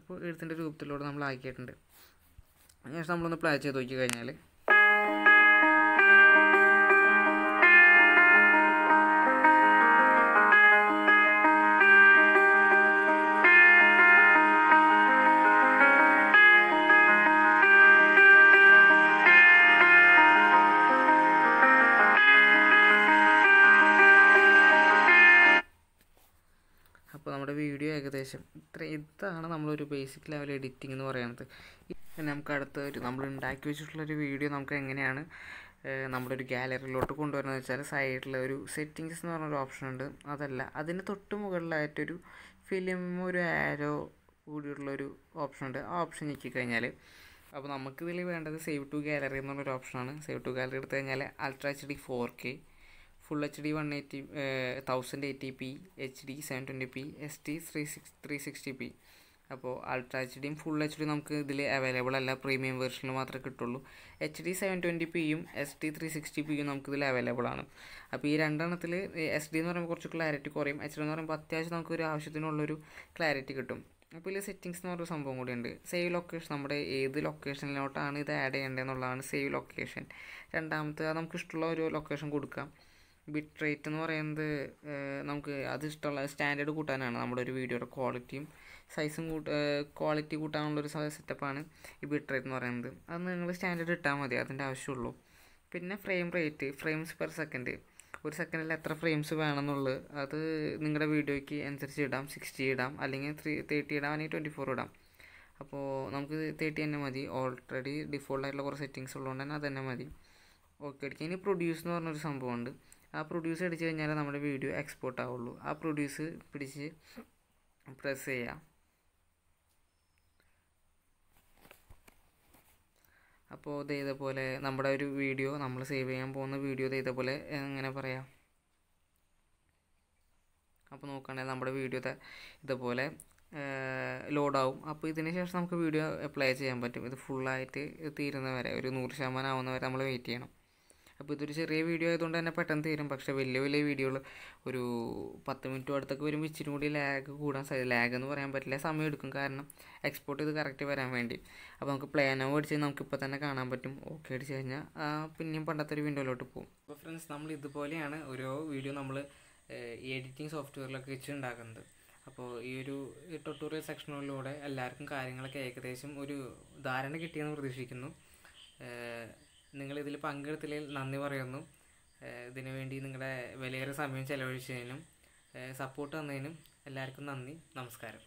അപ്പോൾ എഴുത്തിൻ്റെ രൂപത്തിലൂടെ നമ്മൾ ആക്കിയിട്ടുണ്ട് അതിനുശേഷം നമ്മളൊന്ന് പ്ലേ ചെയ്ത് നോക്കി കഴിഞ്ഞാൽ അപ്പോൾ നമ്മുടെ വീഡിയോ ഏകദേശം ഇത്ര ഇതാണ് ഒരു ബേസിക് ലെവൽ എഡിറ്റിംഗ് എന്ന് പറയുന്നത് നമുക്ക് അടുത്ത ഒരു നമ്മൾ ഉണ്ടാക്കി ഒരു വീഡിയോ നമുക്ക് എങ്ങനെയാണ് നമ്മളൊരു ഗാലറിയിലോട്ട് കൊണ്ടുവരുന്നത് വെച്ചാൽ സൈഡിൽ ഒരു സെറ്റിങ്സ് എന്ന് പറഞ്ഞൊരു ഓപ്ഷൻ ഉണ്ട് അതല്ല അതിന് തൊട്ട് മുകളിലായിട്ടൊരു ഫിലിം ഒരു ആരോ കൂടിയുള്ളൊരു ഓപ്ഷൻ ഉണ്ട് ആ ഓപ്ഷൻ ഞെക്കി കഴിഞ്ഞാൽ അപ്പോൾ ഇതിൽ വേണ്ടത് സേവ് ടു ഗാലറി എന്നുള്ളൊരു ഓപ്ഷനാണ് സേവ് ടു ഗാലറി എടുത്തു കഴിഞ്ഞാൽ ultra H D four K full H D one eighty thousand eighty P H D seven twenty P S T three six three sixty P അപ്പോൾ അൾട്രാ എച്ച് ഡിയും ഫുൾ എച്ച് ഡി നമുക്ക് ഇതിൽ അവൈലബിൾ അല്ല പ്രീമിയം വേർഷനിൽ മാത്രമേ കിട്ടുള്ളൂ എച്ച് ഡി സെവൻ ട്വൻറ്റി പിയും എസ് ഡി ത്രീ സിക്സ്റ്റി പിയും നമുക്ക് ഇതിൽ അവൈലബിൾ ആണ് അപ്പോൾ ഈ രണ്ടെണ്ണത്തിൽ എസ് ഡി എന്ന് പറയുമ്പോൾ കുറച്ച് ക്ലാരിറ്റി കുറയും എച്ച് ഡി എന്ന് പറയുമ്പോൾ അത്യാവശ്യം നമുക്ക് ഒരു ആവശ്യത്തിനുള്ളൊരു ക്ലാരിറ്റി കിട്ടും അപ്പോൾ ഇതിൽ സെറ്റിങ്സ് എന്ന് പറഞ്ഞൊരു സംഭവം കൂടിയുണ്ട് സേവ് ലൊക്കേഷൻ നമ്മുടെ ഏത് ലൊക്കേഷനിലോട്ടാണ് ഇത് ആഡ് ചെയ്യേണ്ടതെന്നുള്ളതാണ് സേവ് ലൊക്കേഷൻ രണ്ടാമത്തെ നമുക്ക് ഇഷ്ടമുള്ള ഒരു ലൊക്കേഷൻ കൊടുക്കാം ബിറ്റ് റേറ്റ് എന്ന് പറയുന്നത് നമുക്ക് അത് ഇഷ്ടമുള്ള സ്റ്റാൻഡേർഡ് കൂട്ടാനാണ് നമ്മുടെ ഒരു വീഡിയോയുടെ ക്വാളിറ്റിയും സൈസും കൂട്ട ക്വാളിറ്റി കൂട്ടാനുള്ളൊരു സെറ്റപ്പാണ് ഈ ബിറ്റ് റേറ്റ് എന്ന് പറയുന്നത് അത് നിങ്ങൾ സ്റ്റാൻഡേർഡ് ഇട്ടാൽ മതി അതിൻ്റെ ആവശ്യമുള്ളൂ പിന്നെ frame rate frames per second ഒരു സെക്കൻഡിൽ എത്ര ഫ്രെയിംസ് വേണമെന്നുള്ളത് അത് നിങ്ങളുടെ വീഡിയോയ്ക്ക് അനുസരിച്ച് ഇടാം സിക്സ്റ്റി ഇടാം അല്ലെങ്കിൽ ത്രീ തേർട്ടി ഇടാം അല്ലെങ്കിൽ ട്വൻറ്റി ഫോർ ഇടാം അപ്പോൾ നമുക്ക് തേർട്ടി തന്നെ മതി ഓൾറെഡി ഡിഫോൾട്ട് ആയിട്ടുള്ള കുറേ സെറ്റിങ്സ് ഉള്ളതുകൊണ്ട് തന്നെ അത് തന്നെ മതി ഓക്കെ അടിക്കുക ഇനി പ്രൊഡ്യൂസ് എന്ന് പറഞ്ഞൊരു സംഭവമുണ്ട് ആ പ്രൊഡ്യൂസ് അടിച്ച് കഴിഞ്ഞാൽ നമ്മുടെ വീഡിയോ എക്സ്പോർട്ട് ആവുള്ളൂ ആ പ്രൊഡ്യൂസ് പിടിച്ച് പ്രസ് ചെയ്യാം അപ്പോൾ ഇതേപോലെ നമ്മുടെ ഒരു വീഡിയോ നമ്മൾ സേവ് ചെയ്യാൻ പോകുന്ന വീഡിയോ ഇതേപോലെ എങ്ങനെ പറയാം അപ്പോൾ നോക്കുകയാണെങ്കിൽ നമ്മുടെ വീഡിയോ ഇതേപോലെ ലോഡാവും അപ്പോൾ ഇതിന് ശേഷം നമുക്ക് വീഡിയോ അപ്ലൈ ചെയ്യാൻ പറ്റും ഇത് ഫുള്ളായിട്ട് തീരുന്ന വരെ ഒരു നൂറ് ശതമാനം ആവുന്ന വരെ നമ്മൾ വെയിറ്റ് ചെയ്യണം അപ്പോൾ ഇതൊരു ചെറിയ വീഡിയോ ആയതുകൊണ്ട് തന്നെ പെട്ടെന്ന് തീരും പക്ഷേ വലിയ വലിയ വീഡിയോകൾ ഒരു പത്ത് മിനിറ്റ് അടുത്തൊക്കെ വരുമ്പോൾ ഇച്ചിരി കൂടി ലാഗ് കൂടാൻ സാധ്യത ലാഗ് എന്ന് പറയാൻ പറ്റില്ല സമയം എടുക്കും കാരണം എക്സ്പോർട്ട് ചെയ്ത് കറക്റ്റ് വരാൻ വേണ്ടി അപ്പോൾ നമുക്ക് പ്ലാനോ അടിച്ച് നമുക്കിപ്പോൾ തന്നെ കാണാൻ പറ്റും ഓക്കെ അടിച്ച് കഴിഞ്ഞാൽ പിന്നെയും പണ്ടത്തെ ഒരു വിൻഡോയിലോട്ട് പോകും അപ്പോൾ ഫ്രണ്ട്സ് നമ്മൾ ഇതുപോലെയാണ് ഓരോ വീഡിയോ നമ്മൾ എഡിറ്റിംഗ് സോഫ്റ്റ്വെയറിലൊക്കെ വെച്ച് ഉണ്ടാക്കുന്നത് അപ്പോൾ ഈ ഒരു ട്യൂട്ടോറിയൽ സെക്ഷനുകളിലൂടെ എല്ലാവർക്കും കാര്യങ്ങളൊക്കെ ഏകദേശം ഒരു ധാരണ കിട്ടിയെന്ന് പ്രതീക്ഷിക്കുന്നു നിങ്ങളിതിൽ പങ്കെടുത്തതിൽ നന്ദി പറയുന്നു ഇതിനു വേണ്ടി നിങ്ങളുടെ വിലയേറെ സമയം ചെലവഴിച്ചതിനും സപ്പോർട്ട് തന്നതിനും എല്ലാവർക്കും നന്ദി നമസ്കാരം